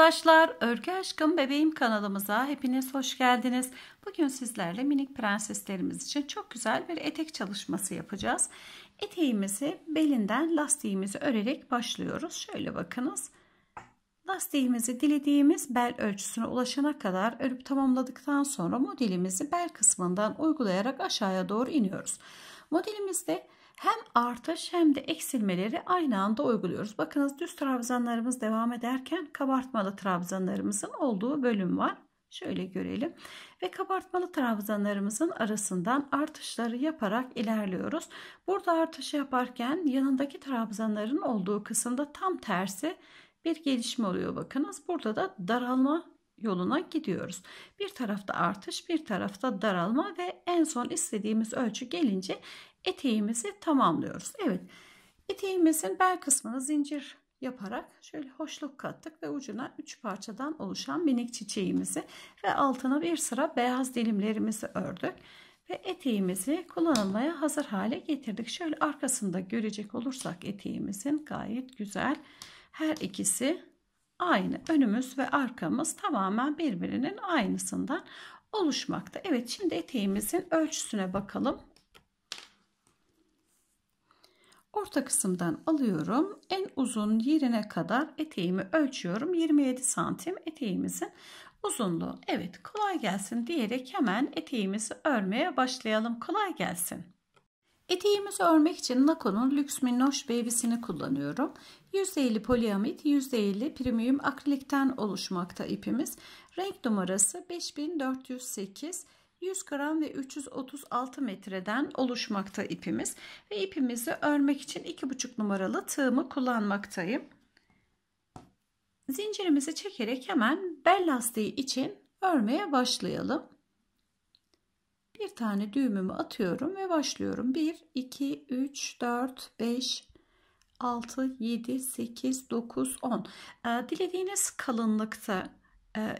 arkadaşlar, Örgü Aşkım Bebeğim kanalımıza hepiniz hoş geldiniz. Bugün sizlerle minik prenseslerimiz için çok güzel bir etek çalışması yapacağız. Eteğimizi belinden lastiğimizi örerek başlıyoruz. Şöyle bakınız. Lastiğimizi dilediğimiz bel ölçüsüne ulaşana kadar örüp tamamladıktan sonra modelimizi bel kısmından uygulayarak aşağıya doğru iniyoruz. Modelimizde hem artış hem de eksilmeleri aynı anda uyguluyoruz. Bakınız düz trabzanlarımız devam ederken kabartmalı trabzanlarımızın olduğu bölüm var. Şöyle görelim. Ve kabartmalı trabzanlarımızın arasından artışları yaparak ilerliyoruz. Burada artışı yaparken yanındaki trabzanların olduğu kısımda tam tersi bir gelişme oluyor bakınız. Burada da daralma yoluna gidiyoruz. Bir tarafta artış, bir tarafta daralma ve en son istediğimiz ölçü gelince eteğimizi tamamlıyoruz. Evet eteğimizin bel kısmını zincir yaparak şöyle hoşluk kattık ve ucuna 3 parçadan oluşan minik çiçeğimizi ve altına bir sıra beyaz dilimlerimizi ördük ve eteğimizi kullanılmaya hazır hale getirdik. Şöyle arkasında görecek olursak eteğimizin gayet güzel her ikisi aynı önümüz ve arkamız tamamen birbirinin aynısından oluşmakta. Evet şimdi eteğimizin ölçüsüne bakalım. orta kısımdan alıyorum. En uzun yerine kadar eteğimi ölçüyorum. 27 santim eteğimizin uzunluğu. Evet kolay gelsin diyerek hemen eteğimizi örmeye başlayalım. Kolay gelsin. Eteğimizi örmek için Nako'nun Lux Minnoş Baby'sini kullanıyorum. %50 poliamit, %50 premium akrilikten oluşmakta ipimiz. Renk numarası 5408. 100 gram ve 336 metreden oluşmakta ipimiz ve ipimizi örmek için 2,5 numaralı tığımı kullanmaktayım. Zincirimizi çekerek hemen bel lastiği için örmeye başlayalım. Bir tane düğümümü atıyorum ve başlıyorum. 1, 2, 3, 4, 5, 6, 7, 8, 9, 10. Dilediğiniz kalınlıkta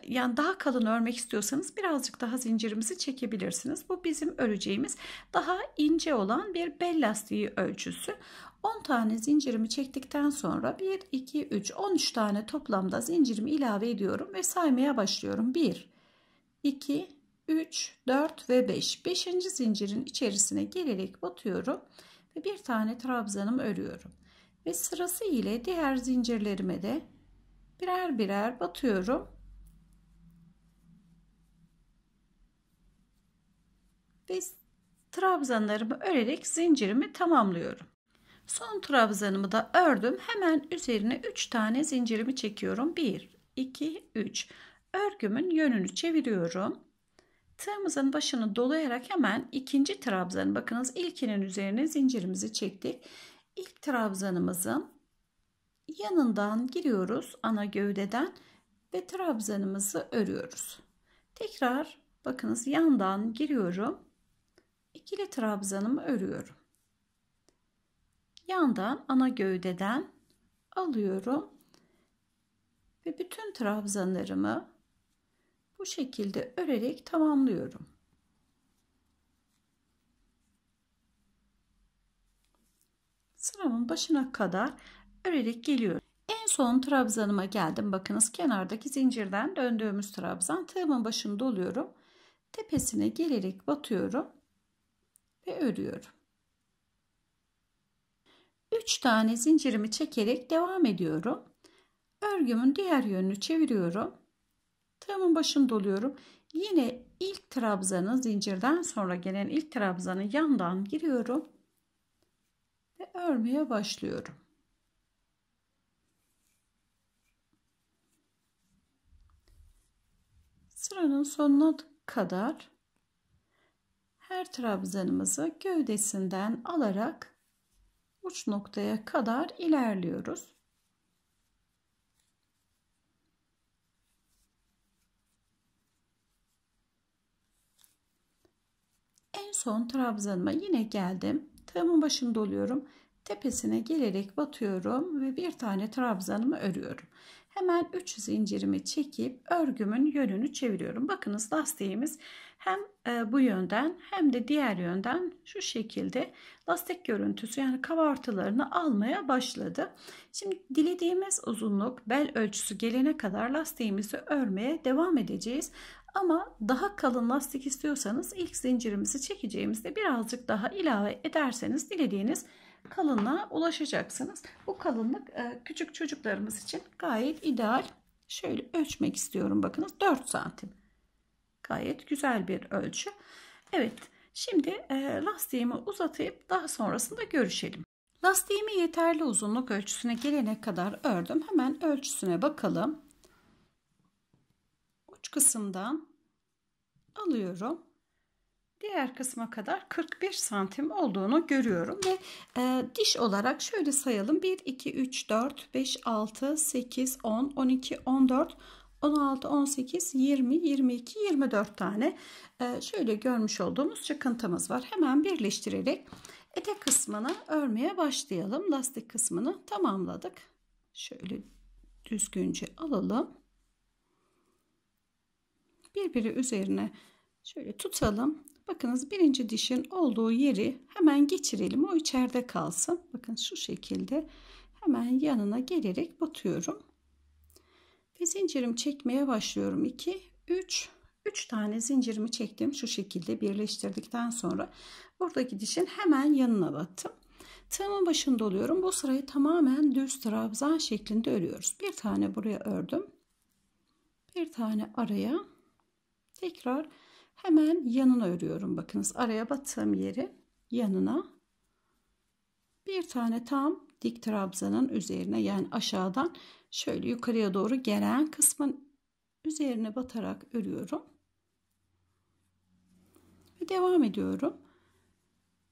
yani daha kalın örmek istiyorsanız birazcık daha zincirimizi çekebilirsiniz. Bu bizim öreceğimiz daha ince olan bir bel lastiği ölçüsü. 10 tane zincirimi çektikten sonra 1, 2, 3, 13 tane toplamda zincirimi ilave ediyorum ve saymaya başlıyorum. 1, 2, 3, 4 ve 5. 5. zincirin içerisine gelerek batıyorum ve bir tane trabzanımı örüyorum. Ve sırası ile diğer zincirlerime de birer birer batıyorum ve trabzanlarımı örerek zincirimi tamamlıyorum. Son trabzanımı da ördüm. Hemen üzerine 3 tane zincirimi çekiyorum. 1, 2, 3. Örgümün yönünü çeviriyorum. Tığımızın başını dolayarak hemen ikinci trabzanı bakınız ilkinin üzerine zincirimizi çektik. İlk trabzanımızın yanından giriyoruz ana gövdeden ve trabzanımızı örüyoruz. Tekrar bakınız yandan giriyorum ikili trabzanımı örüyorum. Yandan ana gövdeden alıyorum ve bütün trabzanlarımı bu şekilde örerek tamamlıyorum. Sıramın başına kadar örerek geliyorum. En son trabzanıma geldim. Bakınız kenardaki zincirden döndüğümüz trabzan. Tığımın başını doluyorum. Tepesine gelerek batıyorum ve örüyorum. 3 tane zincirimi çekerek devam ediyorum. Örgümün diğer yönünü çeviriyorum. Tığımın başını doluyorum. Yine ilk trabzanın zincirden sonra gelen ilk trabzanın yandan giriyorum ve örmeye başlıyorum. Sıranın sonuna kadar her trabzanımızı gövdesinden alarak uç noktaya kadar ilerliyoruz. En son trabzanıma yine geldim. Tığımın başını doluyorum, Tepesine gelerek batıyorum ve bir tane trabzanımı örüyorum. Hemen 3 zincirimi çekip örgümün yönünü çeviriyorum. Bakınız lastiğimiz hem e, bu yönden hem de diğer yönden şu şekilde lastik görüntüsü yani kabartılarını almaya başladı. Şimdi dilediğimiz uzunluk bel ölçüsü gelene kadar lastiğimizi örmeye devam edeceğiz. Ama daha kalın lastik istiyorsanız ilk zincirimizi çekeceğimizde birazcık daha ilave ederseniz dilediğiniz kalınlığa ulaşacaksınız. Bu kalınlık e, küçük çocuklarımız için gayet ideal. Şöyle ölçmek istiyorum bakınız 4 santim. Gayet güzel bir ölçü. Evet şimdi e, lastiğimi uzatayıp daha sonrasında görüşelim. Lastiğimi yeterli uzunluk ölçüsüne gelene kadar ördüm. Hemen ölçüsüne bakalım. Uç kısımdan alıyorum diğer kısma kadar 41 santim olduğunu görüyorum ve e, diş olarak şöyle sayalım 1 2 3 4 5 6 8 10 12 14 16 18 20 22 24 tane e, şöyle görmüş olduğumuz çıkıntımız var hemen birleştirerek etek kısmını örmeye başlayalım lastik kısmını tamamladık şöyle düzgünce alalım birbiri üzerine şöyle tutalım Bakınız birinci dişin olduğu yeri hemen geçirelim. O içeride kalsın. Bakın şu şekilde hemen yanına gelerek batıyorum. Ve zincirim çekmeye başlıyorum. 2, 3, 3 tane zincirimi çektim. Şu şekilde birleştirdikten sonra buradaki dişin hemen yanına battım. Tığımın başında oluyorum. Bu sırayı tamamen düz trabzan şeklinde örüyoruz. Bir tane buraya ördüm. Bir tane araya. Tekrar Hemen yanına örüyorum. Bakınız araya battığım yeri yanına bir tane tam dik trabzanın üzerine yani aşağıdan şöyle yukarıya doğru gelen kısmın üzerine batarak örüyorum. Ve devam ediyorum.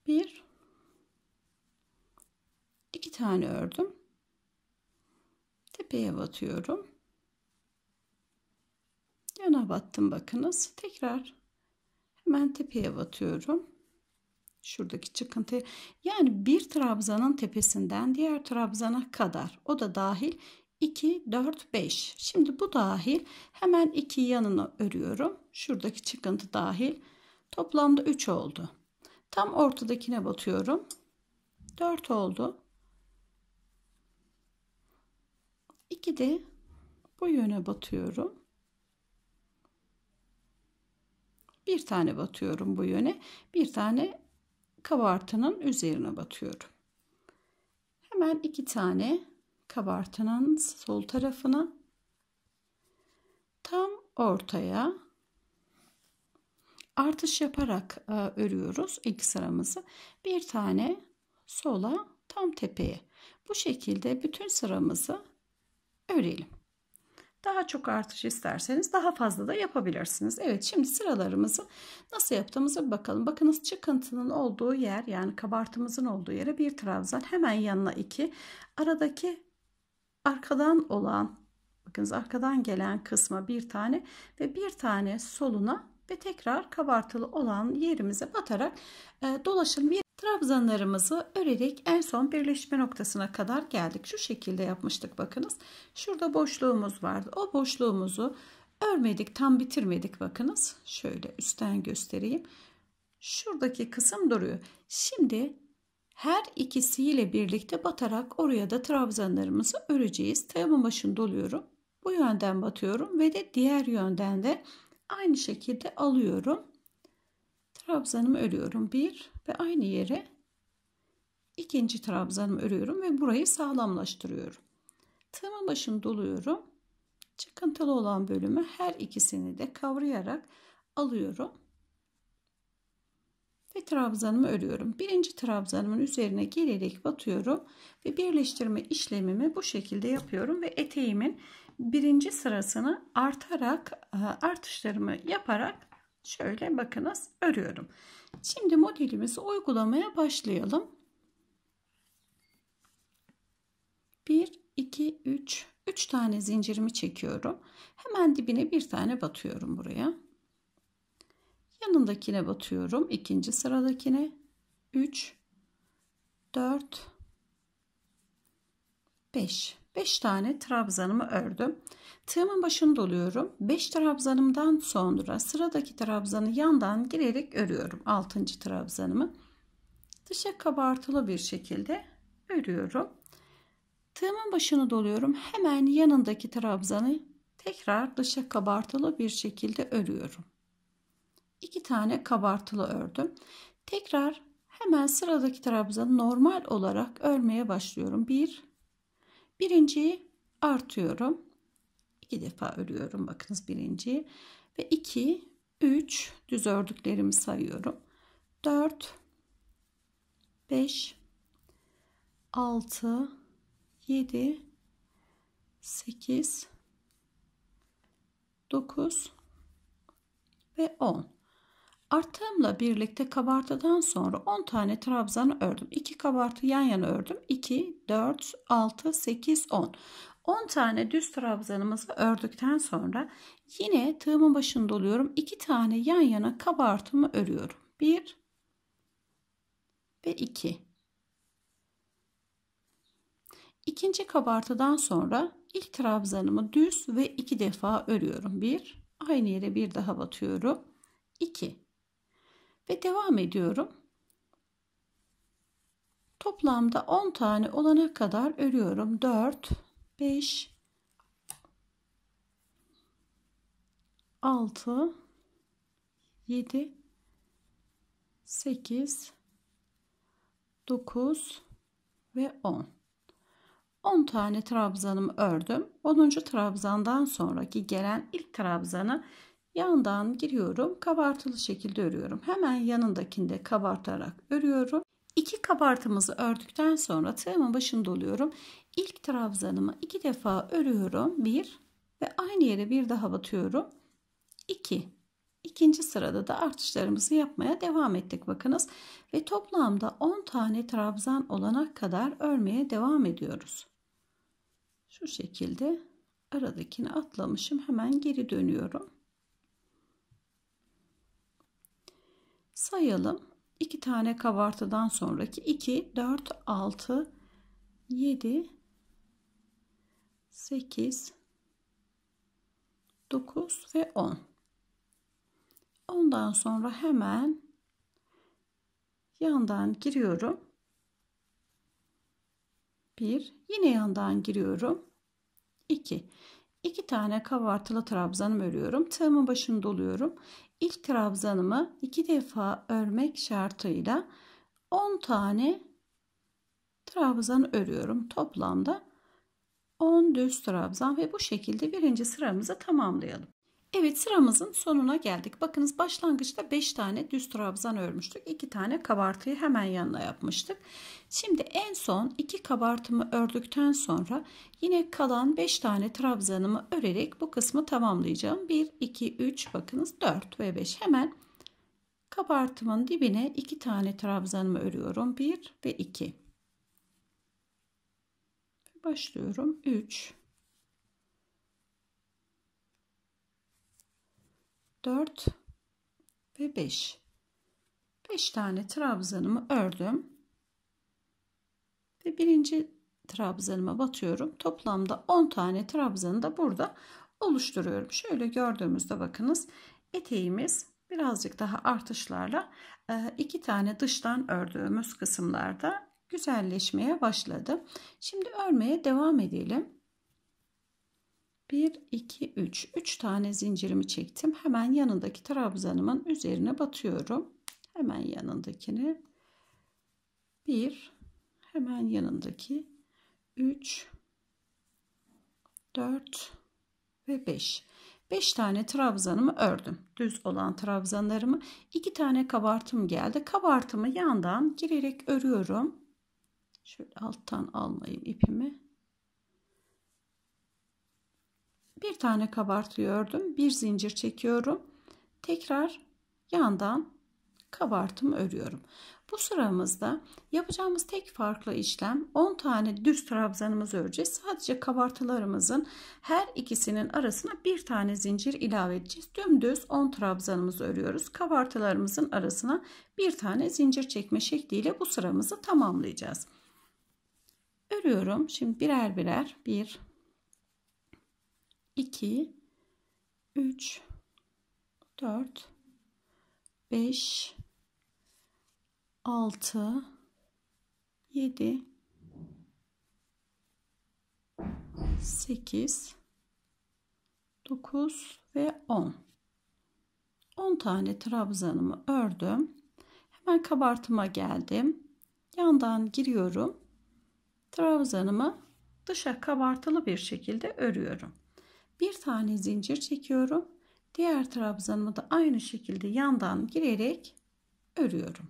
Bir iki tane ördüm. Tepeye batıyorum. Yana battım bakınız. Tekrar Hemen tepeye batıyorum. Şuradaki çıkıntı yani bir trabzanın tepesinden diğer trabzana kadar o da dahil 2, 4, 5. Şimdi bu dahil hemen iki yanına örüyorum. Şuradaki çıkıntı dahil. Toplamda 3 oldu. Tam ortadakine batıyorum. 4 oldu. 2 de bu yöne batıyorum. Bir tane batıyorum bu yöne. Bir tane kabartının üzerine batıyorum. Hemen iki tane kabartının sol tarafına tam ortaya artış yaparak e, örüyoruz ilk sıramızı. Bir tane sola tam tepeye. Bu şekilde bütün sıramızı örelim. Daha çok artış isterseniz daha fazla da yapabilirsiniz. Evet şimdi sıralarımızı nasıl yaptığımıza bir bakalım. Bakınız çıkıntının olduğu yer yani kabartımızın olduğu yere bir trabzan hemen yanına iki. Aradaki arkadan olan bakınız arkadan gelen kısma bir tane ve bir tane soluna ve tekrar kabartılı olan yerimize batarak e, dolaşım bir Trabzanlarımızı örerek en son birleşme noktasına kadar geldik. Şu şekilde yapmıştık bakınız. Şurada boşluğumuz vardı. O boşluğumuzu örmedik tam bitirmedik bakınız. Şöyle üstten göstereyim. Şuradaki kısım duruyor. Şimdi her ikisiyle birlikte batarak oraya da trabzanlarımızı öreceğiz. Tığımın başını doluyorum. Bu yönden batıyorum ve de diğer yönden de aynı şekilde alıyorum trabzanımı örüyorum bir ve aynı yere ikinci trabzanımı örüyorum ve burayı sağlamlaştırıyorum. Tığımın başını doluyorum. Çıkıntılı olan bölümü her ikisini de kavrayarak alıyorum. Ve trabzanımı örüyorum. Birinci trabzanımın üzerine gelerek batıyorum ve birleştirme işlemimi bu şekilde yapıyorum ve eteğimin birinci sırasını artarak e, artışlarımı yaparak şöyle bakınız örüyorum. Şimdi modelimizi uygulamaya başlayalım. 1, 2, 3, 3 tane zincirimi çekiyorum. Hemen dibine bir tane batıyorum buraya. Yanındakine batıyorum. ikinci sıradakine 3, 4, 5. 5 tane trabzanımı ördüm. Tığımın başını doluyorum. 5 trabzanımdan sonra sıradaki trabzanı yandan girerek örüyorum. 6. trabzanımı. Dışa kabartılı bir şekilde örüyorum. Tığımın başını doluyorum. Hemen yanındaki trabzanı tekrar dışa kabartılı bir şekilde örüyorum. 2 tane kabartılı ördüm. Tekrar hemen sıradaki trabzanı normal olarak örmeye başlıyorum. 1 Birinciyi artıyorum. iki defa örüyorum. Bakınız birinciyi. Ve iki, üç düz ördüklerimi sayıyorum. Dört, beş, altı, yedi, sekiz, dokuz ve on. Arttığımla birlikte kabartıdan sonra 10 tane trabzanı ördüm. 2 kabartı yan yana ördüm. 2, 4, 6, 8, 10. 10 tane düz trabzanımızı ördükten sonra yine tığımın başında oluyorum. 2 tane yan yana kabartımı örüyorum. 1 ve 2. İkinci kabartıdan sonra ilk trabzanımı düz ve 2 defa örüyorum. 1 aynı yere bir daha batıyorum. 2 ve devam ediyorum. Toplamda 10 tane olana kadar örüyorum. 4, 5, 6, 7, 8, 9 ve 10. 10 tane trabzanımı ördüm. 10. trabzandan sonraki gelen ilk trabzanı Yandan giriyorum. Kabartılı şekilde örüyorum. Hemen yanındakini de kabartarak örüyorum. İki kabartımızı ördükten sonra tığımın başını doluyorum. İlk trabzanımı iki defa örüyorum. Bir ve aynı yere bir daha batıyorum. İki. İkinci sırada da artışlarımızı yapmaya devam ettik bakınız. Ve toplamda 10 tane trabzan olana kadar örmeye devam ediyoruz. Şu şekilde aradakini atlamışım. Hemen geri dönüyorum. sayalım. 2 tane kabartıdan sonraki 2, 4, 6, 7, 8, 9 ve 10. Ondan sonra hemen yandan giriyorum. 1 yine yandan giriyorum. 2 2 tane kabartılı trabzanım örüyorum. Tığımın başını doluyorum ilk trabzanımı iki defa örmek şartıyla 10 tane trabzan örüyorum. Toplamda 10 düz trabzan ve bu şekilde birinci sıramızı tamamlayalım. Evet sıramızın sonuna geldik. Bakınız başlangıçta 5 tane düz trabzan örmüştük. 2 tane kabartıyı hemen yanına yapmıştık. Şimdi en son 2 kabartımı ördükten sonra yine kalan 5 tane trabzanımı örerek bu kısmı tamamlayacağım. 1, 2, 3 bakınız 4 ve 5 hemen kabartımın dibine 2 tane trabzanımı örüyorum. 1 ve 2 başlıyorum. 3 4 ve 5. 5 tane trabzanımı ördüm. Ve birinci trabzanıma batıyorum. Toplamda 10 tane trabzanı da burada oluşturuyorum. Şöyle gördüğümüzde bakınız eteğimiz birazcık daha artışlarla e, iki tane dıştan ördüğümüz kısımlarda güzelleşmeye başladı. Şimdi örmeye devam edelim. 1, 2, 3. 3 tane zincirimi çektim. Hemen yanındaki trabzanımın üzerine batıyorum. Hemen yanındakini. 1, hemen yanındaki 3, 4 ve 5. 5 tane trabzanımı ördüm. Düz olan trabzanlarımı 2 tane kabartım geldi. Kabartımı yandan girerek örüyorum. Şöyle alttan almayayım ipimi. bir tane kabartıyor ördüm bir zincir çekiyorum tekrar yandan kabartımı örüyorum bu sıramızda yapacağımız tek farklı işlem 10 tane düz trabzanımızı öreceğiz sadece kabartılarımızın her ikisinin arasına bir tane zincir ilave edeceğiz dümdüz 10 trabzanımızı örüyoruz kabartılarımızın arasına bir tane zincir çekme şekliyle bu sıramızı tamamlayacağız örüyorum şimdi birer birer bir 2 3 4 5 6 7 8 9 ve 10 10 tane trabzanımı ördüm hemen kabartıma geldim yandan giriyorum trabzanımı dışa kabartılı bir şekilde örüyorum bir tane zincir çekiyorum. Diğer trabzanımı da aynı şekilde yandan girerek örüyorum.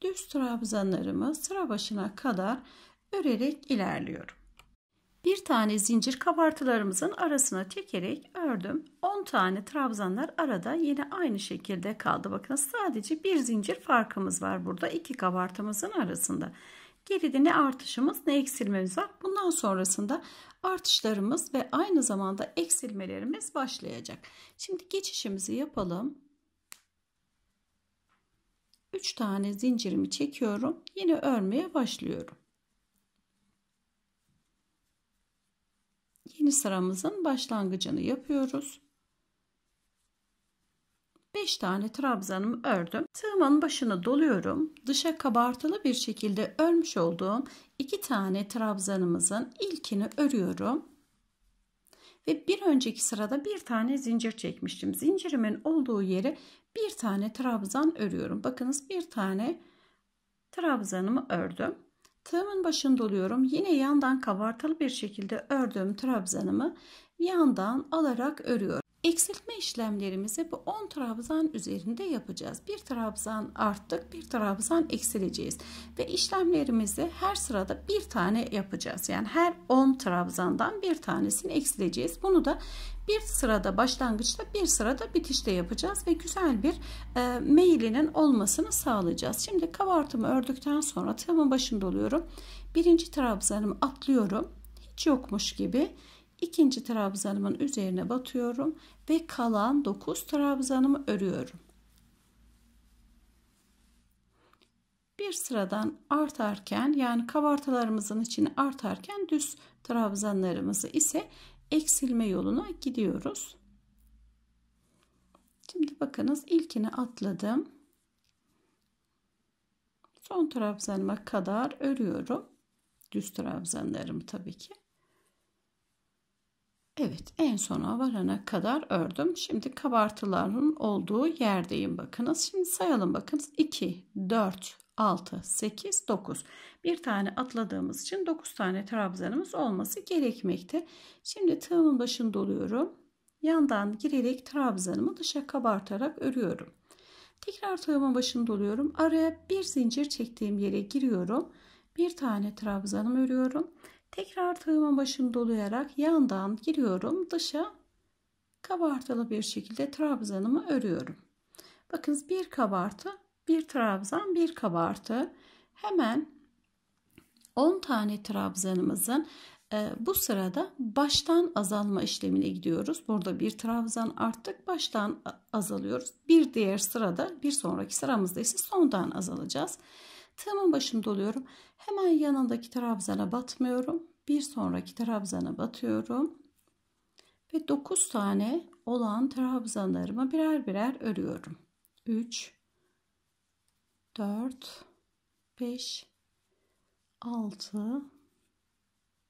Düz trabzanlarımı sıra başına kadar örerek ilerliyorum. Bir tane zincir kabartılarımızın arasına çekerek ördüm. 10 tane trabzanlar arada yine aynı şekilde kaldı. Bakın sadece bir zincir farkımız var burada iki kabartımızın arasında. Geride ne artışımız ne eksilmemiz var. Bundan sonrasında artışlarımız ve aynı zamanda eksilmelerimiz başlayacak. Şimdi geçişimizi yapalım. 3 tane zincirimi çekiyorum. Yine örmeye başlıyorum. Yeni sıramızın başlangıcını yapıyoruz. 5 tane trabzanımı ördüm. Tığımın başını doluyorum. Dışa kabartılı bir şekilde örmüş olduğum 2 tane trabzanımızın ilkini örüyorum. Ve bir önceki sırada bir tane zincir çekmiştim. Zincirimin olduğu yere bir tane trabzan örüyorum. Bakınız bir tane trabzanımı ördüm. Tığımın başını doluyorum. Yine yandan kabartılı bir şekilde ördüğüm trabzanımı yandan alarak örüyorum. Eksiltme işlemlerimizi bu 10 trabzan üzerinde yapacağız. Bir trabzan arttık, bir trabzan eksileceğiz. Ve işlemlerimizi her sırada bir tane yapacağız. Yani her 10 trabzandan bir tanesini eksileceğiz. Bunu da bir sırada başlangıçta, bir sırada bitişte yapacağız ve güzel bir e, meyilinin olmasını sağlayacağız. Şimdi kabartımı ördükten sonra tığımın başında oluyorum. Birinci trabzanımı atlıyorum. Hiç yokmuş gibi ikinci trabzanımın üzerine batıyorum ve kalan 9 trabzanımı örüyorum. Bir sıradan artarken yani kabartalarımızın içini artarken düz trabzanlarımızı ise eksilme yoluna gidiyoruz. Şimdi bakınız ilkini atladım. Son trabzanıma kadar örüyorum. Düz trabzanlarımı tabii ki. Evet en sona varana kadar ördüm. Şimdi kabartıların olduğu yerdeyim bakınız. Şimdi sayalım bakınız 2, 4, 6, 8, 9. Bir tane atladığımız için 9 tane trabzanımız olması gerekmekte. Şimdi tığımın başını doluyorum. Yandan girerek trabzanımı dışa kabartarak örüyorum. Tekrar tığımın başını doluyorum. Araya bir zincir çektiğim yere giriyorum. Bir tane trabzanımı örüyorum. Tekrar tığımın başını dolayarak yandan giriyorum. Dışa kabartılı bir şekilde trabzanımı örüyorum. Bakınız bir kabartı, bir trabzan, bir kabartı. Hemen 10 tane trabzanımızın e, bu sırada baştan azalma işlemine gidiyoruz. Burada bir trabzan arttık, baştan azalıyoruz. Bir diğer sırada, bir sonraki sıramızda ise sondan azalacağız. Tığımın başında oluyorum. Hemen yanındaki trabzana batmıyorum. Bir sonraki trabzana batıyorum. Ve 9 tane olan trabzanlarımı birer birer örüyorum. 3 4 5 6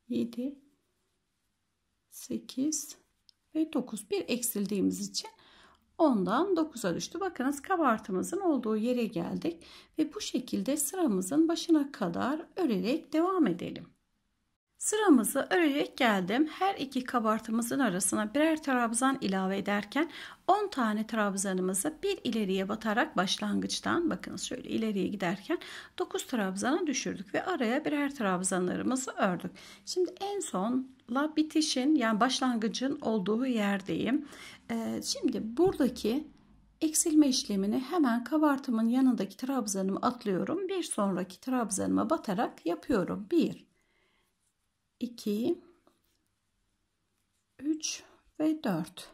7 8 ve 9 bir eksildiğimiz için 10'dan 9'a düştü. Bakınız kabartımızın olduğu yere geldik ve bu şekilde sıramızın başına kadar örerek devam edelim. Sıramızı örerek geldim. Her iki kabartımızın arasına birer trabzan ilave ederken 10 tane trabzanımızı bir ileriye batarak başlangıçtan bakınız şöyle ileriye giderken 9 trabzana düşürdük ve araya birer trabzanlarımızı ördük. Şimdi en sonla bitişin yani başlangıcın olduğu yerdeyim. Ee, şimdi buradaki eksilme işlemini hemen kabartımın yanındaki trabzanımı atlıyorum. Bir sonraki trabzanıma batarak yapıyorum. 1, 2, 3 ve 4.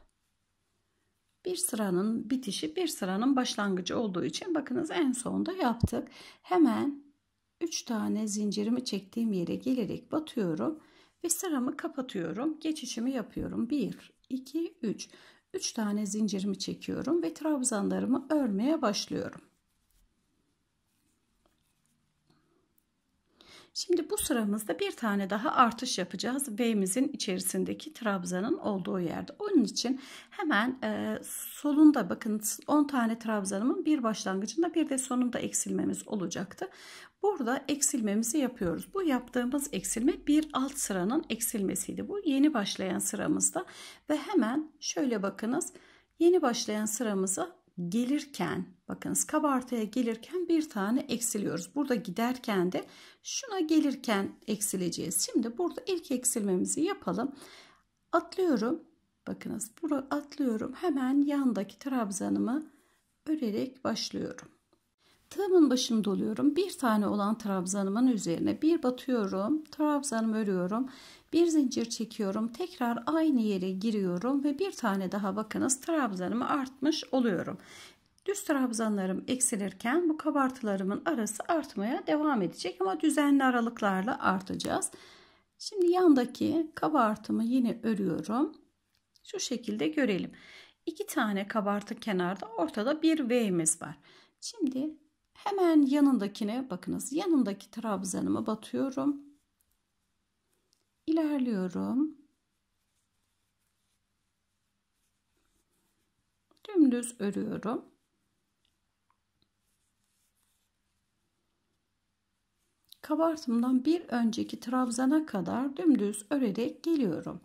Bir sıranın bitişi bir sıranın başlangıcı olduğu için bakınız en sonda yaptık. Hemen 3 tane zincirimi çektiğim yere gelerek batıyorum ve sıramı kapatıyorum. Geçişimi yapıyorum. 1, 2, 3. 3 tane zincirimi çekiyorum ve trabzanlarımı örmeye başlıyorum. Şimdi bu sıramızda bir tane daha artış yapacağız. B'mizin içerisindeki trabzanın olduğu yerde. Onun için hemen e, solunda bakın 10 tane trabzanımın bir başlangıcında bir de sonunda eksilmemiz olacaktı. Burada eksilmemizi yapıyoruz. Bu yaptığımız eksilme bir alt sıranın eksilmesiydi. Bu yeni başlayan sıramızda ve hemen şöyle bakınız. Yeni başlayan sıramızı gelirken bakınız kabartıya gelirken bir tane eksiliyoruz. Burada giderken de şuna gelirken eksileceğiz. Şimdi burada ilk eksilmemizi yapalım. Atlıyorum. Bakınız burada atlıyorum. Hemen yandaki trabzanımı örerek başlıyorum. Tığımın başını doluyorum. Bir tane olan trabzanımın üzerine bir batıyorum. Trabzanımı örüyorum bir zincir çekiyorum tekrar aynı yere giriyorum ve bir tane daha bakınız trabzanımı artmış oluyorum düz trabzanlarım eksilirken bu kabartılarımın arası artmaya devam edecek ama düzenli aralıklarla artacağız şimdi yandaki kabartımı yine örüyorum şu şekilde görelim iki tane kabartı kenarda ortada bir V'miz var şimdi hemen yanındakine bakınız yanındaki trabzanımı batıyorum ilerliyorum. Dümdüz örüyorum. Kabartımdan bir önceki trabzana kadar dümdüz örerek geliyorum.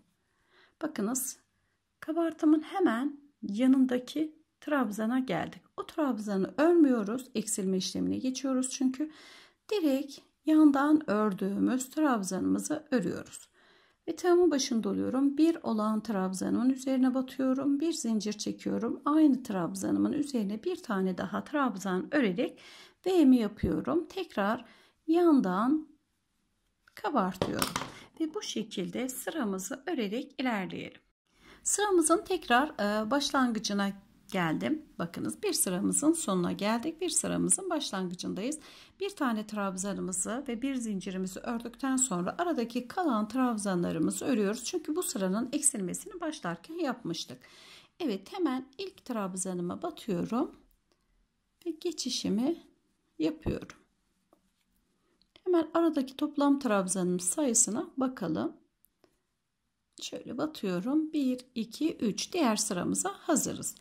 Bakınız kabartımın hemen yanındaki trabzana geldik. O trabzanı örmüyoruz. Eksilme işlemine geçiyoruz çünkü direkt yandan ördüğümüz trabzanımızı örüyoruz. Ve Eteğimin başında oluyorum. Bir olağan trabzanımın üzerine batıyorum. Bir zincir çekiyorum. Aynı trabzanımın üzerine bir tane daha trabzan örerek V'mi yapıyorum. Tekrar yandan kabartıyorum. Ve bu şekilde sıramızı örerek ilerleyelim. Sıramızın tekrar e, başlangıcına geldim. Bakınız bir sıramızın sonuna geldik. Bir sıramızın başlangıcındayız. Bir tane trabzanımızı ve bir zincirimizi ördükten sonra aradaki kalan trabzanlarımızı örüyoruz. Çünkü bu sıranın eksilmesini başlarken yapmıştık. Evet hemen ilk trabzanıma batıyorum ve geçişimi yapıyorum. Hemen aradaki toplam trabzanımız sayısına bakalım. Şöyle batıyorum. 1, 2, 3 diğer sıramıza hazırız.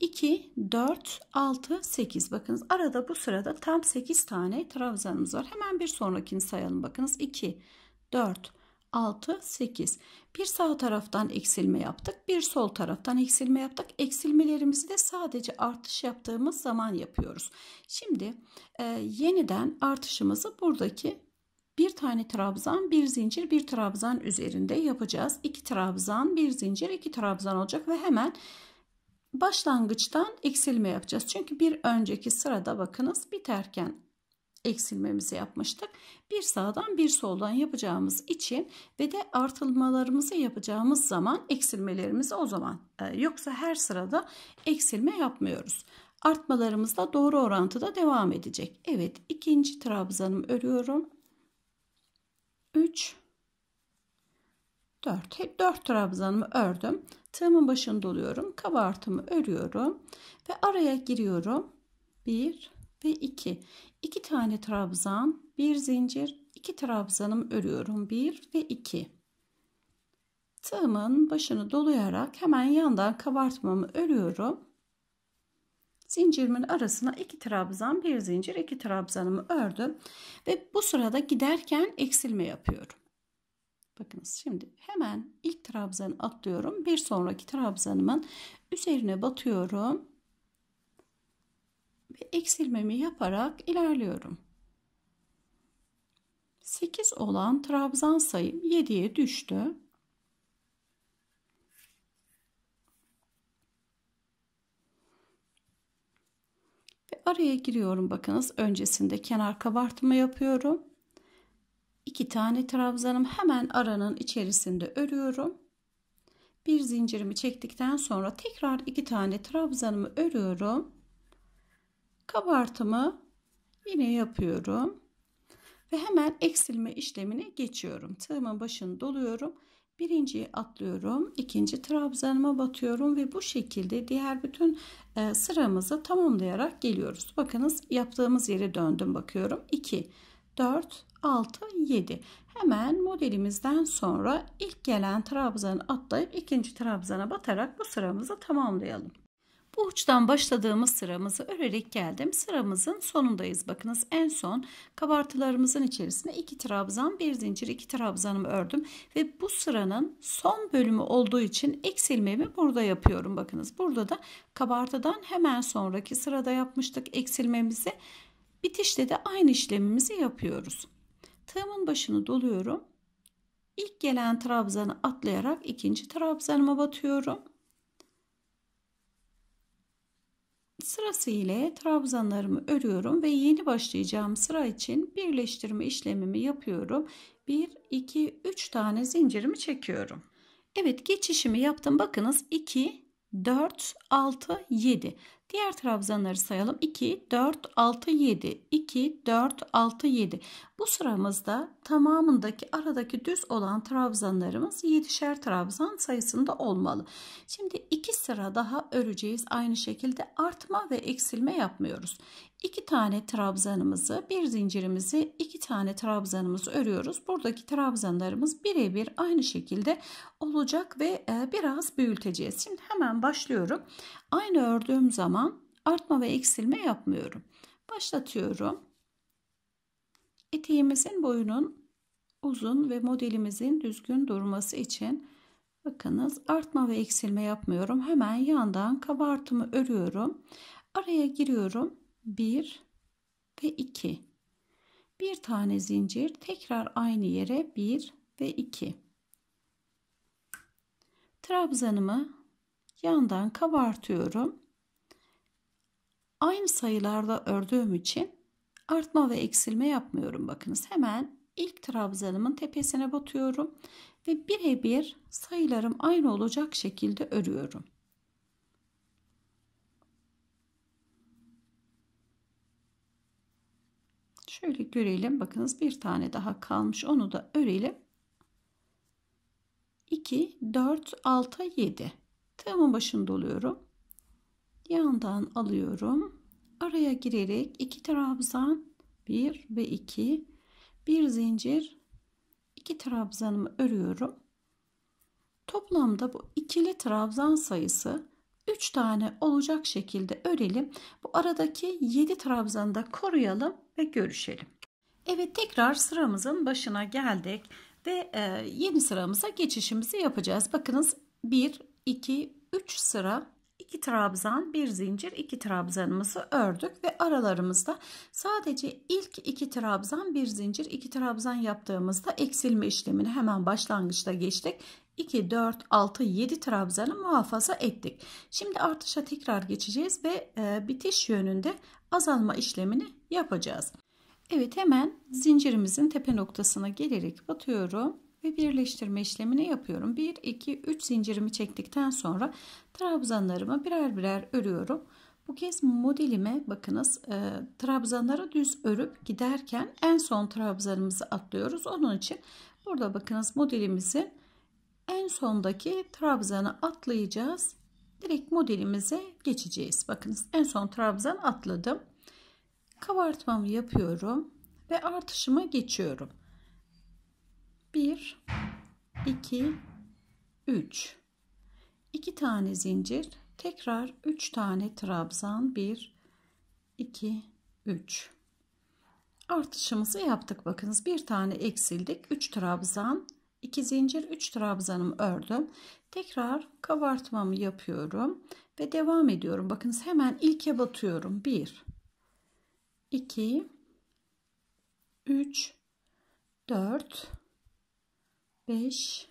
2, 4, 6, 8. Bakınız arada bu sırada tam 8 tane trabzanımız var. Hemen bir sonrakini sayalım. Bakınız 2, 4, 6, 8. Bir sağ taraftan eksilme yaptık. Bir sol taraftan eksilme yaptık. Eksilmelerimizi de sadece artış yaptığımız zaman yapıyoruz. Şimdi e, yeniden artışımızı buradaki bir tane trabzan, bir zincir, bir trabzan üzerinde yapacağız. İki trabzan, bir zincir, iki trabzan olacak ve hemen başlangıçtan eksilme yapacağız. Çünkü bir önceki sırada bakınız biterken eksilmemizi yapmıştık. Bir sağdan bir soldan yapacağımız için ve de artılmalarımızı yapacağımız zaman eksilmelerimizi o zaman e, yoksa her sırada eksilme yapmıyoruz. Artmalarımız da doğru orantıda devam edecek. Evet ikinci trabzanımı örüyorum. 3 4 4 trabzanımı ördüm. Tığımın başını doluyorum. Kabartımı örüyorum. Ve araya giriyorum. 1 ve 2. 2 tane trabzan, bir zincir, iki trabzanım örüyorum. 1 ve 2. Tığımın başını doluyarak hemen yandan kabartmamı örüyorum. Zincirimin arasına iki trabzan, bir zincir, iki trabzanımı ördüm ve bu sırada giderken eksilme yapıyorum. Bakınız şimdi hemen ilk trabzanı atlıyorum. Bir sonraki trabzanımın üzerine batıyorum. Ve eksilmemi yaparak ilerliyorum. 8 olan trabzan sayım 7'ye düştü. Ve araya giriyorum bakınız. Öncesinde kenar kabartma yapıyorum iki tane trabzanım hemen aranın içerisinde örüyorum. Bir zincirimi çektikten sonra tekrar iki tane trabzanımı örüyorum. Kabartımı yine yapıyorum. Ve hemen eksilme işlemine geçiyorum. Tığımın başını doluyorum. Birinciyi atlıyorum, ikinci trabzanıma batıyorum ve bu şekilde diğer bütün e, sıramızı tamamlayarak geliyoruz. Bakınız yaptığımız yere döndüm bakıyorum. 2, 4, 6, 7. Hemen modelimizden sonra ilk gelen trabzanı atlayıp ikinci trabzana batarak bu sıramızı tamamlayalım. Bu uçtan başladığımız sıramızı örerek geldim. Sıramızın sonundayız. Bakınız en son kabartılarımızın içerisine iki trabzan, bir zincir, iki trabzanımı ördüm. Ve bu sıranın son bölümü olduğu için eksilmemi burada yapıyorum. Bakınız burada da kabartıdan hemen sonraki sırada yapmıştık eksilmemizi. Bitişte de aynı işlemimizi yapıyoruz. Tığımın başını doluyorum. İlk gelen trabzanı atlayarak ikinci trabzanıma batıyorum. Sırası ile trabzanlarımı örüyorum ve yeni başlayacağım sıra için birleştirme işlemimi yapıyorum. 1, 2, 3 tane zincirimi çekiyorum. Evet geçişimi yaptım. Bakınız 2, 4, 6, 7. Diğer trabzanları sayalım. 2, 4, 6, 7. 2, 4, 6, 7. Bu sıramızda tamamındaki aradaki düz olan trabzanlarımız 7'şer trabzan sayısında olmalı. Şimdi 2 sıra daha öreceğiz. Aynı şekilde artma ve eksilme yapmıyoruz. 2 tane trabzanımızı, bir zincirimizi, 2 tane trabzanımızı örüyoruz. Buradaki trabzanlarımız birebir aynı şekilde olacak ve e, biraz büyüteceğiz. Şimdi hemen başlıyorum. Aynı ördüğüm zaman artma ve eksilme yapmıyorum. Başlatıyorum. Eteğimizin boyunun uzun ve modelimizin düzgün durması için bakınız artma ve eksilme yapmıyorum. Hemen yandan kabartımı örüyorum. Araya giriyorum. 1 ve 2. Bir tane zincir tekrar aynı yere 1 ve 2. Trabzanımı yandan kabartıyorum. Aynı sayılarla ördüğüm için artma ve eksilme yapmıyorum bakınız. Hemen ilk trabzanımın tepesine batıyorum ve birebir sayılarım aynı olacak şekilde örüyorum. Şöyle görelim. Bakınız bir tane daha kalmış. Onu da örelim. 2, 4, 6, 7. Tığımın başında doluyorum, Yandan alıyorum. Araya girerek iki trabzan 1 ve 2 bir zincir iki trabzanımı örüyorum. Toplamda bu ikili trabzan sayısı 3 tane olacak şekilde örelim. Bu aradaki 7 trabzanı da koruyalım ve görüşelim. Evet tekrar sıramızın başına geldik ve e, yeni sıramıza geçişimizi yapacağız. Bakınız 1 2, 3 sıra 2 trabzan, 1 zincir, 2 trabzanımızı ördük ve aralarımızda sadece ilk 2 trabzan, 1 zincir, 2 trabzan yaptığımızda eksilme işlemini hemen başlangıçta geçtik. 2, 4, 6, 7 trabzanı muhafaza ettik. Şimdi artışa tekrar geçeceğiz ve e, bitiş yönünde azalma işlemini yapacağız. Evet hemen zincirimizin tepe noktasına gelerek batıyorum ve birleştirme işlemini yapıyorum. 1, 2, 3 zincirimi çektikten sonra trabzanlarımı birer birer örüyorum. Bu kez modelime bakınız e, trabzanları düz örüp giderken en son trabzanımızı atlıyoruz. Onun için burada bakınız modelimizin en sondaki trabzanı atlayacağız. Direkt modelimize geçeceğiz. Bakınız en son trabzan atladım. Kabartmamı yapıyorum ve artışıma geçiyorum. 1 2 3 2 tane zincir tekrar 3 tane trabzan 1 2 3 artışımızı yaptık bakınız bir tane eksildik 3 trabzan 2 zincir 3 trabzanım ördüm tekrar kabartmamı yapıyorum ve devam ediyorum bakınız hemen ilke batıyorum 1 2 3 4 5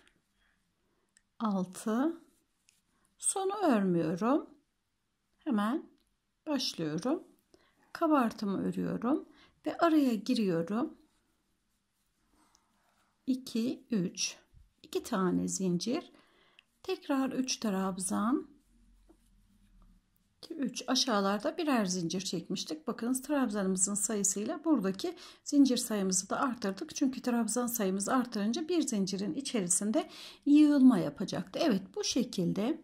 6 sonu örmüyorum hemen başlıyorum kabartımı örüyorum ve araya giriyorum 2 3 2 tane zincir tekrar 3 trabzan 2, 3 aşağılarda birer zincir çekmiştik. Bakınız trabzanımızın sayısıyla buradaki zincir sayımızı da arttırdık. Çünkü trabzan sayımız artırınca bir zincirin içerisinde yığılma yapacaktı. Evet bu şekilde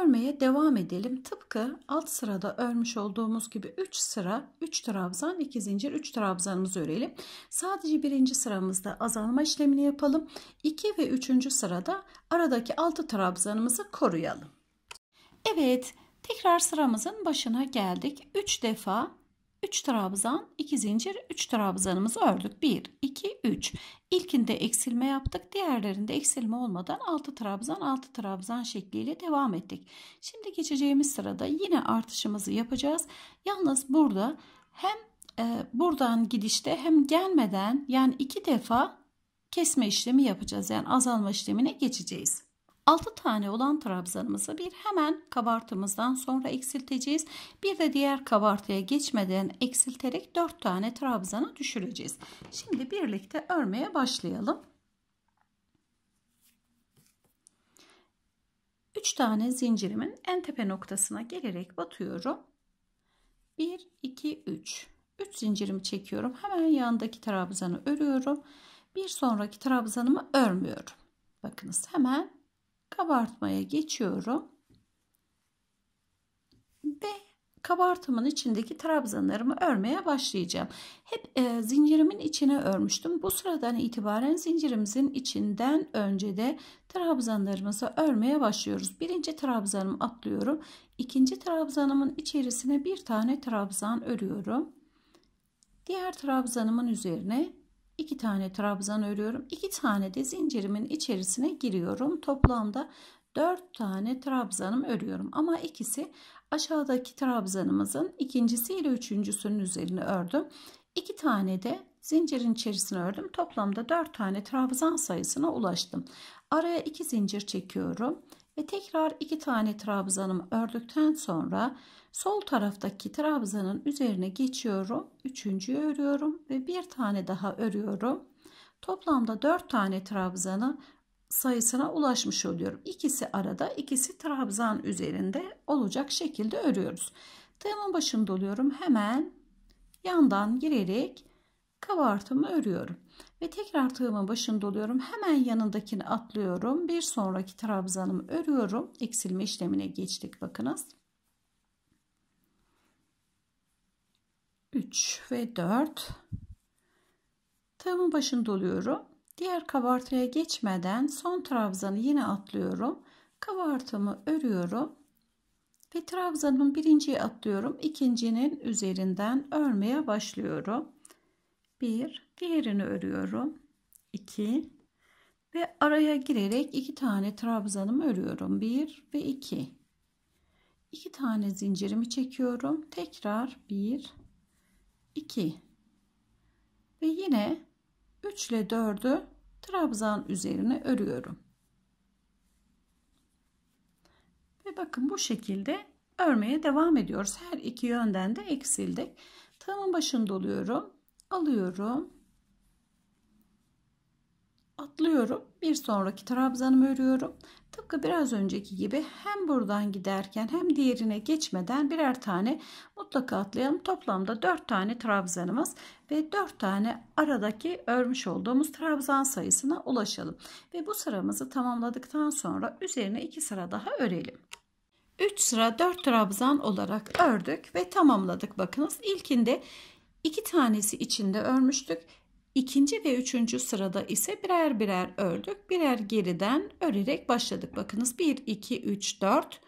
örmeye devam edelim. Tıpkı alt sırada örmüş olduğumuz gibi 3 sıra 3 trabzan 2 zincir 3 trabzanımızı örelim. Sadece birinci sıramızda azalma işlemini yapalım. 2 ve 3. sırada aradaki 6 trabzanımızı koruyalım. Evet Tekrar sıramızın başına geldik. 3 defa 3 trabzan, 2 zincir, 3 trabzanımızı ördük. 1, 2, 3. İlkinde eksilme yaptık. Diğerlerinde eksilme olmadan 6 trabzan, 6 trabzan şekliyle devam ettik. Şimdi geçeceğimiz sırada yine artışımızı yapacağız. Yalnız burada hem e, buradan gidişte hem gelmeden yani 2 defa kesme işlemi yapacağız. Yani azalma işlemine geçeceğiz. 6 tane olan trabzanımızı bir hemen kabartımızdan sonra eksilteceğiz. Bir de diğer kabartıya geçmeden eksilterek 4 tane trabzanı düşüreceğiz. Şimdi birlikte örmeye başlayalım. 3 tane zincirimin en tepe noktasına gelerek batıyorum. 1, 2, 3. 3 zincirimi çekiyorum. Hemen yandaki trabzanı örüyorum. Bir sonraki trabzanımı örmüyorum. Bakınız hemen kabartmaya geçiyorum. Ve kabartımın içindeki trabzanlarımı örmeye başlayacağım. Hep e, zincirimin içine örmüştüm. Bu sıradan itibaren zincirimizin içinden önce de trabzanlarımızı örmeye başlıyoruz. Birinci trabzanımı atlıyorum. ikinci trabzanımın içerisine bir tane trabzan örüyorum. Diğer trabzanımın üzerine 2 tane trabzan örüyorum. 2 tane de zincirimin içerisine giriyorum. Toplamda 4 tane trabzanım örüyorum. Ama ikisi aşağıdaki trabzanımızın ikincisi ile üçüncüsünün üzerine ördüm. 2 tane de zincirin içerisine ördüm. Toplamda 4 tane trabzan sayısına ulaştım. Araya 2 zincir çekiyorum ve tekrar 2 tane trabzanımı ördükten sonra Sol taraftaki trabzanın üzerine geçiyorum. Üçüncüyü örüyorum ve bir tane daha örüyorum. Toplamda dört tane trabzanın sayısına ulaşmış oluyorum. İkisi arada, ikisi trabzan üzerinde olacak şekilde örüyoruz. Tığımın başında doluyorum, Hemen yandan girerek kabartımı örüyorum. Ve tekrar tığımın başında doluyorum, Hemen yanındakini atlıyorum. Bir sonraki trabzanımı örüyorum. Eksilme işlemine geçtik bakınız. 3 ve 4 tığımın başını doluyorum diğer kabartıya geçmeden son trabzanı yine atlıyorum kabartımı örüyorum ve trabzanın birinciyi atlıyorum ikincinin üzerinden örmeye başlıyorum 1 diğerini örüyorum 2 ve araya girerek iki tane trabzanımı örüyorum 1 ve 2 2 tane zincirimi çekiyorum tekrar 1 2 ve yine 3 ile 4'ü trabzan üzerine örüyorum. Ve bakın bu şekilde örmeye devam ediyoruz. Her iki yönden de eksildik. Tığımın başını doluyorum. Alıyorum. Atlıyorum. Bir sonraki trabzanımı örüyorum. Tıpkı biraz önceki gibi hem buradan giderken hem diğerine geçmeden birer tane mutlaka atlayalım. Toplamda 4 tane trabzanımız ve 4 tane aradaki örmüş olduğumuz trabzan sayısına ulaşalım. Ve bu sıramızı tamamladıktan sonra üzerine 2 sıra daha örelim. 3 sıra 4 trabzan olarak ördük ve tamamladık. Bakınız ilkinde 2 tanesi içinde örmüştük. İkinci ve üçüncü sırada ise birer birer ördük. Birer geriden örerek başladık. Bakınız 1, 2, 3, 4.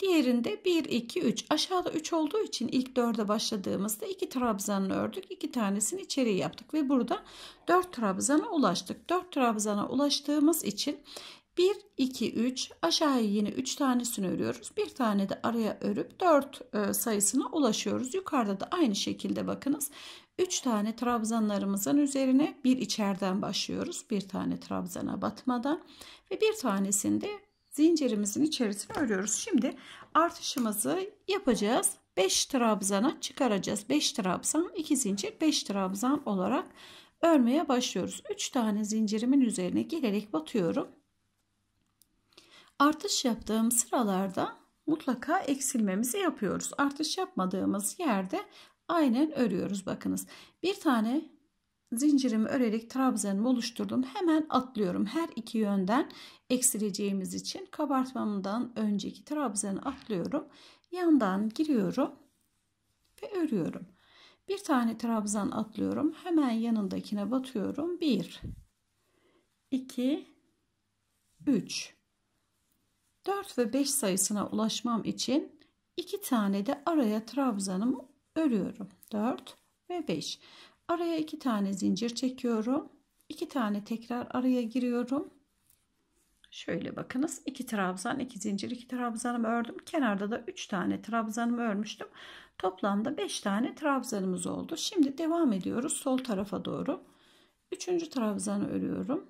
Diğerinde 1, 2, 3. Aşağıda 3 olduğu için ilk 4'e başladığımızda 2 trabzanı ördük. 2 tanesini içeriye yaptık ve burada 4 trabzana ulaştık. 4 trabzana ulaştığımız için 1, 2, 3 aşağıya yine 3 tanesini örüyoruz. Bir tane de araya örüp 4 e, sayısına ulaşıyoruz. Yukarıda da aynı şekilde bakınız. 3 tane trabzanlarımızın üzerine bir içeriden başlıyoruz. Bir tane trabzana batmadan ve bir tanesinde zincirimizin içerisine örüyoruz. Şimdi artışımızı yapacağız. 5 trabzana çıkaracağız. 5 trabzan, 2 zincir, 5 trabzan olarak örmeye başlıyoruz. 3 tane zincirimin üzerine gelerek batıyorum. Artış yaptığım sıralarda mutlaka eksilmemizi yapıyoruz. Artış yapmadığımız yerde aynen örüyoruz bakınız. Bir tane zincirimi örerek trabzanımı oluşturdum. Hemen atlıyorum. Her iki yönden eksileceğimiz için kabartmamdan önceki trabzanı atlıyorum. Yandan giriyorum ve örüyorum. Bir tane trabzan atlıyorum. Hemen yanındakine batıyorum. 1 2 3 4 ve 5 sayısına ulaşmam için 2 tane de araya trabzanımı örüyorum. 4 ve 5. Araya 2 tane zincir çekiyorum. 2 tane tekrar araya giriyorum. Şöyle bakınız. 2 trabzan, 2 zincir, 2 trabzanımı ördüm. Kenarda da 3 tane trabzanımı örmüştüm. Toplamda 5 tane trabzanımız oldu. Şimdi devam ediyoruz sol tarafa doğru. 3. trabzanı örüyorum.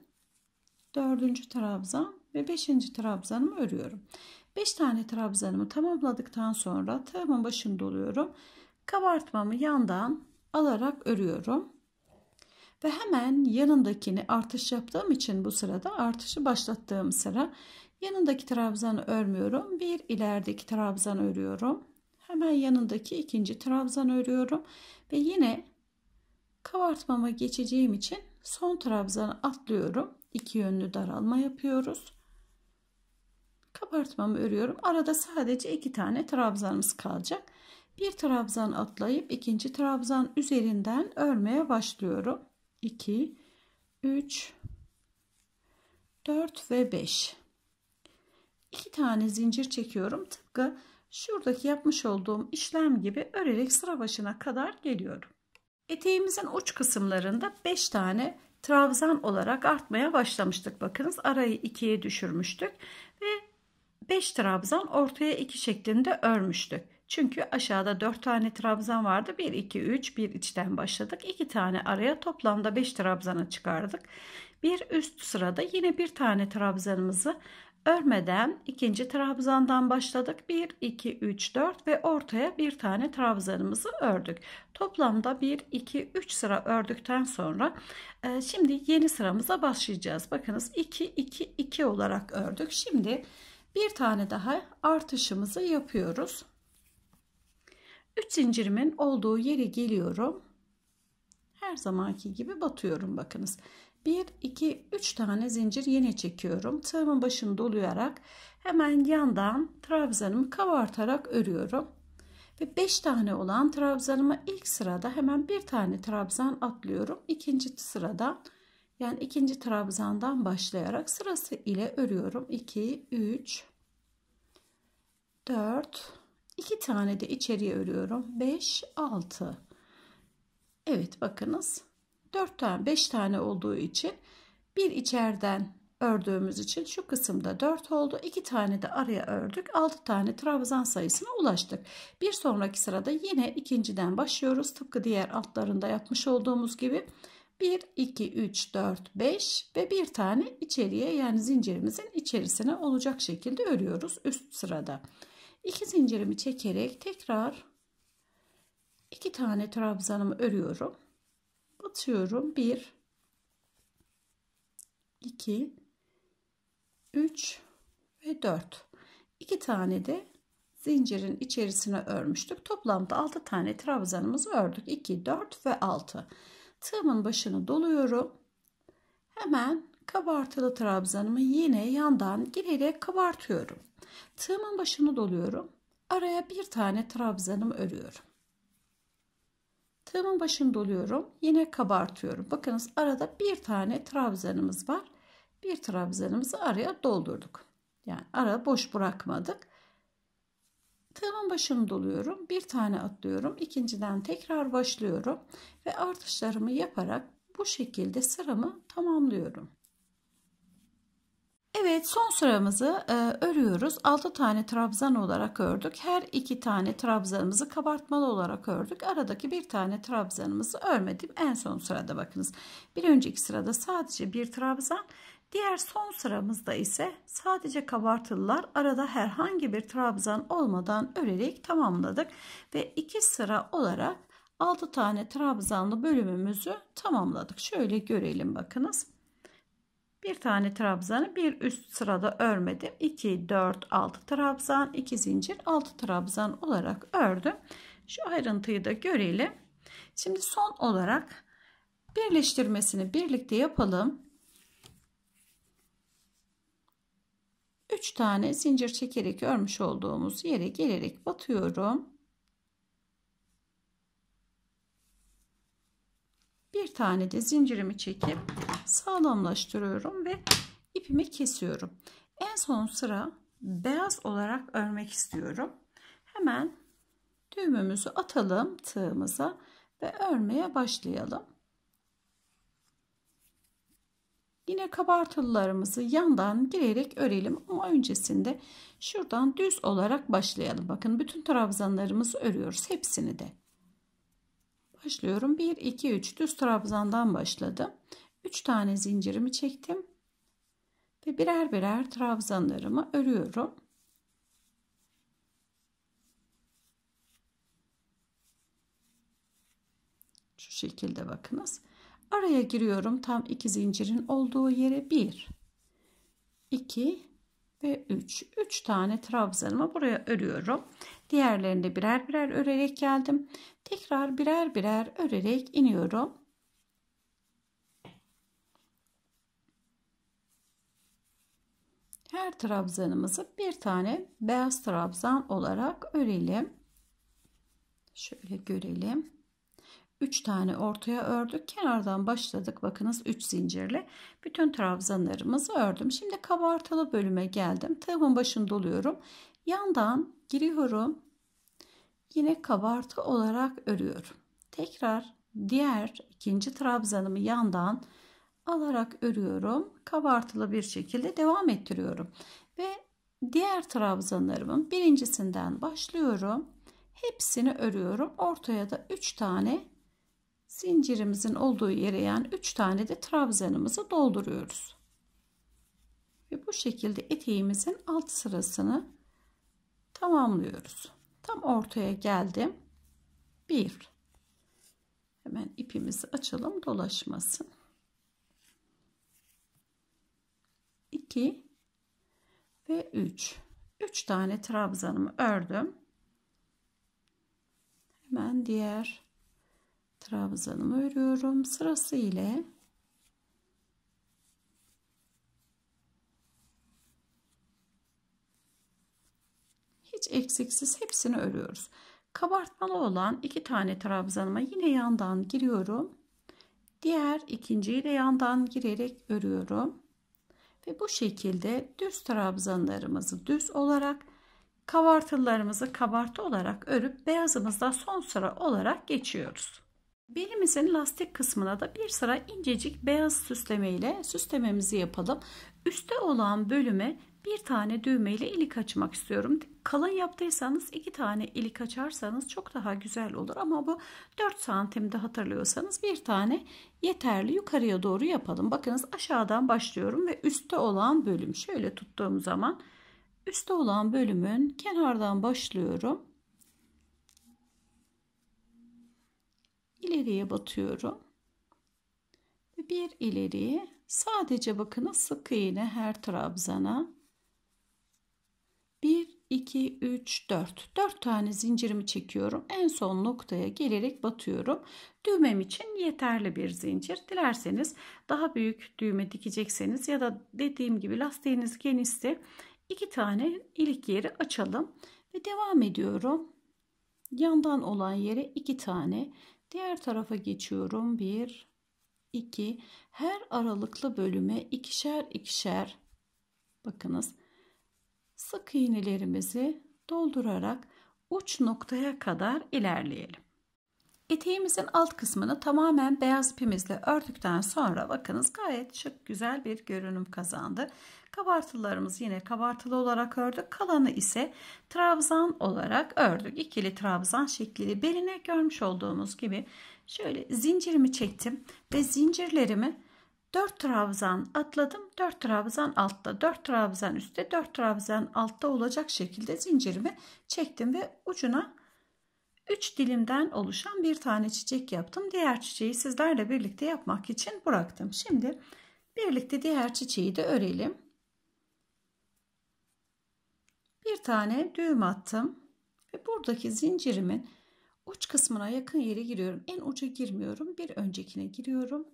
4. trabzan ve 5. trabzanımı örüyorum. 5 tane trabzanımı tamamladıktan sonra tığımın başını doluyorum kabartmamı yandan alarak örüyorum. Ve hemen yanındakini artış yaptığım için bu sırada artışı başlattığım sıra yanındaki trabzanı örmüyorum. Bir ilerideki trabzan örüyorum. Hemen yanındaki ikinci trabzan örüyorum. Ve yine kabartmama geçeceğim için son trabzanı atlıyorum. İki yönlü daralma yapıyoruz. Kabartmamı örüyorum. Arada sadece iki tane trabzanımız kalacak bir trabzan atlayıp ikinci trabzan üzerinden örmeye başlıyorum 2 3 4 ve 5 2 tane zincir çekiyorum tıpkı şuradaki yapmış olduğum işlem gibi örerek sıra başına kadar geliyorum eteğimizin uç kısımlarında 5 tane trabzan olarak artmaya başlamıştık bakınız arayı ikiye düşürmüştük ve 5 trabzan ortaya 2 şeklinde örmüştük çünkü aşağıda 4 tane trabzan vardı. 1, 2, 3, bir içten başladık. 2 tane araya toplamda 5 trabzanı çıkardık. Bir üst sırada yine bir tane trabzanımızı örmeden ikinci trabzandan başladık. 1, 2, 3, 4 ve ortaya bir tane trabzanımızı ördük. Toplamda 1, 2, 3 sıra ördükten sonra e, şimdi yeni sıramıza başlayacağız. Bakınız 2, 2, 2 olarak ördük. Şimdi bir tane daha artışımızı yapıyoruz. 3 zincirimin olduğu yere geliyorum. Her zamanki gibi batıyorum bakınız. 1, 2, 3 tane zincir yine çekiyorum. Tığımın başını doluyarak hemen yandan trabzanımı kavartarak örüyorum. Ve 5 tane olan trabzanıma ilk sırada hemen bir tane trabzan atlıyorum. İkinci sırada yani ikinci trabzandan başlayarak sırası ile örüyorum. 2, 3, 4, 2 tane de içeriye örüyorum. 5, 6. Evet bakınız 4 tane 5 tane olduğu için bir içeriden ördüğümüz için şu kısımda 4 oldu. 2 tane de araya ördük. 6 tane trabzan sayısına ulaştık. Bir sonraki sırada yine ikinciden başlıyoruz. Tıpkı diğer altlarında yapmış olduğumuz gibi 1, 2, 3, 4, 5 ve bir tane içeriye yani zincirimizin içerisine olacak şekilde örüyoruz üst sırada. 2 zincirimi çekerek tekrar iki tane trabzanımı örüyorum. Batıyorum. 1 2 3 ve 4. 2 tane de zincirin içerisine örmüştük. Toplamda 6 tane trabzanımızı ördük. 2, 4 ve 6. Tığımın başını doluyorum. Hemen kabartılı trabzanımı yine yandan girerek kabartıyorum. Tığımın başını doluyorum. Araya bir tane trabzanımı örüyorum. Tığımın başını doluyorum. Yine kabartıyorum. Bakınız arada bir tane trabzanımız var. Bir trabzanımızı araya doldurduk. Yani ara boş bırakmadık. Tığımın başını doluyorum. Bir tane atlıyorum. ikinciden tekrar başlıyorum. Ve artışlarımı yaparak bu şekilde sıramı tamamlıyorum. Evet son sıramızı e, örüyoruz. 6 tane trabzan olarak ördük. Her iki tane trabzanımızı kabartmalı olarak ördük. Aradaki bir tane trabzanımızı örmedim. En son sırada bakınız. Bir önceki sırada sadece bir trabzan. Diğer son sıramızda ise sadece kabartılılar arada herhangi bir trabzan olmadan örerek tamamladık. Ve iki sıra olarak 6 tane trabzanlı bölümümüzü tamamladık. Şöyle görelim bakınız bir tane trabzanı bir üst sırada örmedim. 2, 4, 6 trabzan, 2 zincir, 6 trabzan olarak ördüm. Şu ayrıntıyı da görelim. Şimdi son olarak birleştirmesini birlikte yapalım. 3 tane zincir çekerek örmüş olduğumuz yere gelerek batıyorum. bir tane de zincirimi çekip sağlamlaştırıyorum ve ipimi kesiyorum. En son sıra beyaz olarak örmek istiyorum. Hemen düğümümüzü atalım tığımıza ve örmeye başlayalım. Yine kabartılılarımızı yandan girerek örelim ama öncesinde şuradan düz olarak başlayalım. Bakın bütün trabzanlarımızı örüyoruz hepsini de başlıyorum 1 2 3 düz trabzandan başladım 3 tane zincirimi çektim ve birer birer trabzanlarımı örüyorum şu şekilde bakınız araya giriyorum tam iki zincirin olduğu yere 1 2 ve 3 3 tane trabzanımı buraya örüyorum diğerlerini de birer birer örerek geldim tekrar birer birer örerek iniyorum. Her trabzanımızı bir tane beyaz trabzan olarak örelim. Şöyle görelim. 3 tane ortaya ördük. Kenardan başladık. Bakınız 3 zincirle bütün trabzanlarımızı ördüm. Şimdi kabartılı bölüme geldim. Tığımın başını doluyorum. Yandan giriyorum yine kabartı olarak örüyorum. Tekrar diğer ikinci trabzanımı yandan alarak örüyorum. Kabartılı bir şekilde devam ettiriyorum. Ve diğer trabzanlarımın birincisinden başlıyorum. Hepsini örüyorum. Ortaya da 3 tane zincirimizin olduğu yere yani 3 tane de trabzanımızı dolduruyoruz. Ve bu şekilde eteğimizin alt sırasını tamamlıyoruz. Tam ortaya geldim. 1 Hemen ipimizi açalım dolaşmasın. 2 ve 3. 3 tane trabzanımı ördüm. Hemen diğer trabzanımı örüyorum. Sırası ile eksiksiz hepsini örüyoruz. Kabartmalı olan iki tane trabzanıma yine yandan giriyorum. Diğer ikinciyi de yandan girerek örüyorum. Ve bu şekilde düz trabzanlarımızı düz olarak kabartılarımızı kabartı olarak örüp beyazımızda son sıra olarak geçiyoruz. Belimizin lastik kısmına da bir sıra incecik beyaz süsleme ile süslememizi yapalım. Üste olan bölüme bir tane düğme ile ilik açmak istiyorum. Kalın yaptıysanız iki tane ilik açarsanız çok daha güzel olur. Ama bu 4 santimde hatırlıyorsanız bir tane yeterli yukarıya doğru yapalım. Bakınız aşağıdan başlıyorum ve üstte olan bölüm şöyle tuttuğum zaman üstte olan bölümün kenardan başlıyorum. İleriye batıyorum. Bir ileriye. sadece bakınız sık iğne her trabzana 1, 2, 3, 4. 4 tane zincirimi çekiyorum. En son noktaya gelerek batıyorum. Düğmem için yeterli bir zincir. Dilerseniz daha büyük düğme dikecekseniz ya da dediğim gibi lastiğiniz genişse iki tane ilik yeri açalım. Ve devam ediyorum. Yandan olan yere iki tane. Diğer tarafa geçiyorum. 1, 2. Her aralıklı bölüme ikişer ikişer. Bakınız sık iğnelerimizi doldurarak uç noktaya kadar ilerleyelim. Eteğimizin alt kısmını tamamen beyaz ipimizle ördükten sonra bakınız gayet şık güzel bir görünüm kazandı. Kabartılarımız yine kabartılı olarak ördük. Kalanı ise trabzan olarak ördük. İkili trabzan şekli beline görmüş olduğumuz gibi şöyle zincirimi çektim ve zincirlerimi 4 trabzan atladım. 4 trabzan altta, 4 trabzan üstte, 4 trabzan altta olacak şekilde zincirimi çektim ve ucuna 3 dilimden oluşan bir tane çiçek yaptım. Diğer çiçeği sizlerle birlikte yapmak için bıraktım. Şimdi birlikte diğer çiçeği de örelim. Bir tane düğüm attım ve buradaki zincirimin uç kısmına yakın yere giriyorum. En uca girmiyorum. Bir öncekine giriyorum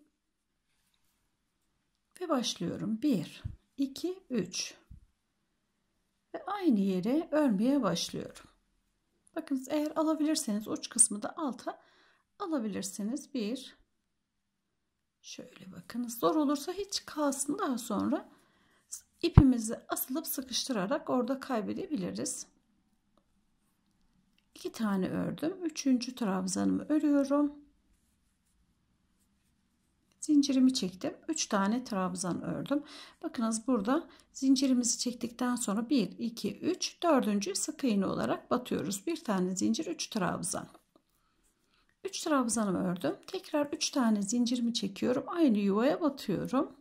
ve başlıyorum. 1, 2, 3. Ve aynı yere örmeye başlıyorum. Bakınız eğer alabilirseniz uç kısmı da alta alabilirsiniz. 1, şöyle bakınız. Zor olursa hiç kalsın daha sonra ipimizi asılıp sıkıştırarak orada kaybedebiliriz. 2 tane ördüm. Üçüncü trabzanımı örüyorum zincirimi çektim 3 tane trabzan ördüm bakınız burada zincirimizi çektikten sonra 1 2 3 dördüncü sık iğne olarak batıyoruz bir tane zincir 3 trabzan 3 trabzanımı ördüm tekrar 3 tane zincirimi çekiyorum aynı yuvaya batıyorum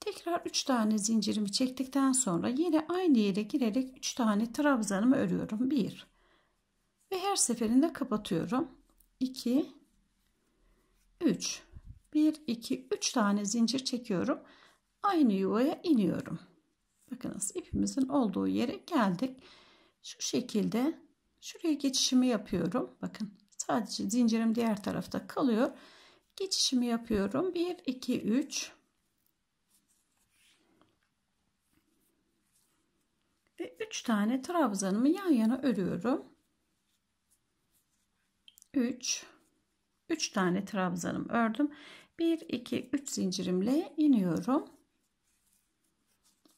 tekrar 3 tane zincirimi çektikten sonra yine aynı yere girerek 3 tane trabzanımı örüyorum 1 ve her seferinde kapatıyorum 2 3 1 2 3 tane zincir çekiyorum aynı yuvaya iniyorum bakınız ipimizin olduğu yere geldik şu şekilde şuraya geçişimi yapıyorum bakın sadece zincirim diğer tarafta kalıyor geçişimi yapıyorum 1 2 3 ve 3 tane trabzanımı yan yana örüyorum 3 3 tane trabzanım ördüm. 1 2 3 zincirimle iniyorum.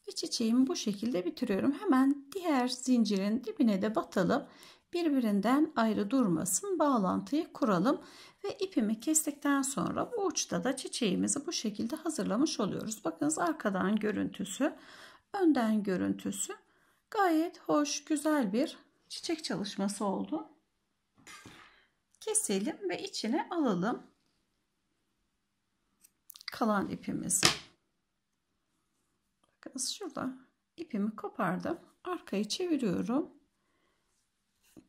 Ve çiçeğimi bu şekilde bitiriyorum. Hemen diğer zincirin dibine de batalım. Birbirinden ayrı durmasın. Bağlantıyı kuralım ve ipimi kestikten sonra bu uçta da çiçeğimizi bu şekilde hazırlamış oluyoruz. Bakınız arkadan görüntüsü, önden görüntüsü gayet hoş, güzel bir çiçek çalışması oldu keselim ve içine alalım kalan ipimizi. Bakınız şurada ipimi kopardım. Arkayı çeviriyorum.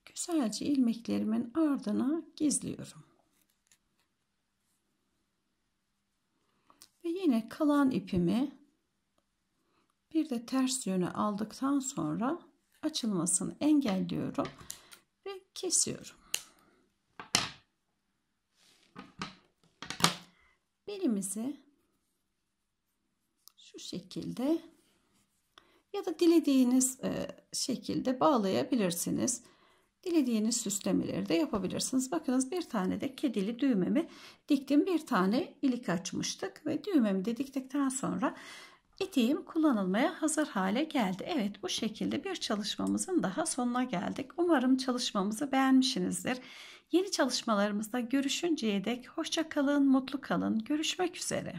Güzelce ilmeklerimin ardına gizliyorum. Ve yine kalan ipimi bir de ters yöne aldıktan sonra açılmasını engelliyorum ve kesiyorum. ipimizi şu şekilde ya da dilediğiniz e, şekilde bağlayabilirsiniz. Dilediğiniz süslemeleri de yapabilirsiniz. Bakınız bir tane de kedili düğmemi diktim. Bir tane ilik açmıştık ve düğmemi de diktikten sonra eteğim kullanılmaya hazır hale geldi. Evet bu şekilde bir çalışmamızın daha sonuna geldik. Umarım çalışmamızı beğenmişsinizdir. Yeni çalışmalarımızda görüşünceye dek hoşça kalın, mutlu kalın. Görüşmek üzere.